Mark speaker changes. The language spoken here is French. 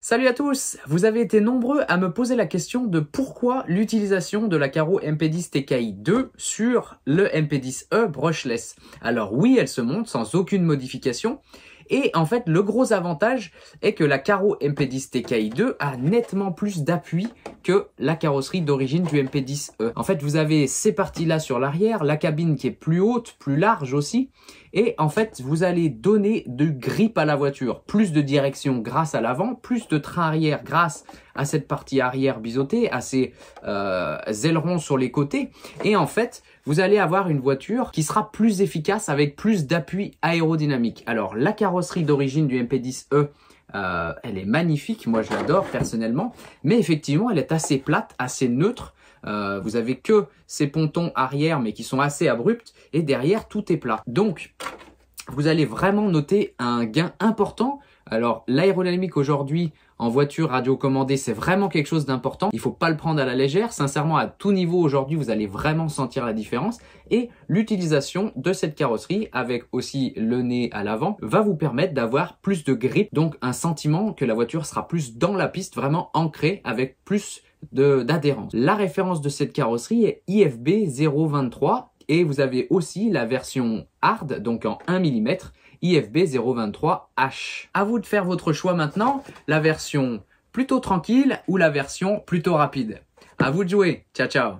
Speaker 1: Salut à tous Vous avez été nombreux à me poser la question de pourquoi l'utilisation de la Caro MP10 TKI 2 sur le MP10E brushless. Alors oui, elle se monte sans aucune modification, et en fait, le gros avantage est que la Caro MP10 TKI2 a nettement plus d'appui que la carrosserie d'origine du MP10E. En fait, vous avez ces parties-là sur l'arrière, la cabine qui est plus haute, plus large aussi, et en fait, vous allez donner de grip à la voiture, plus de direction grâce à l'avant, plus de train arrière grâce à cette partie arrière biseautée, à ces euh, ailerons sur les côtés. Et en fait, vous allez avoir une voiture qui sera plus efficace avec plus d'appui aérodynamique. Alors, la carrosserie d'origine du MP10E, euh, elle est magnifique, moi je l'adore personnellement, mais effectivement, elle est assez plate, assez neutre. Euh, vous avez que ces pontons arrière, mais qui sont assez abrupts, et derrière, tout est plat. Donc, vous allez vraiment noter un gain important alors l'aérodynamique aujourd'hui en voiture radiocommandée, c'est vraiment quelque chose d'important. Il ne faut pas le prendre à la légère. Sincèrement, à tout niveau aujourd'hui, vous allez vraiment sentir la différence. Et l'utilisation de cette carrosserie avec aussi le nez à l'avant va vous permettre d'avoir plus de grip, donc un sentiment que la voiture sera plus dans la piste, vraiment ancrée avec plus d'adhérence. La référence de cette carrosserie est IFB 023 et vous avez aussi la version hard, donc en 1 mm, IFB 023H. À vous de faire votre choix maintenant, la version plutôt tranquille ou la version plutôt rapide. À vous de jouer. Ciao ciao.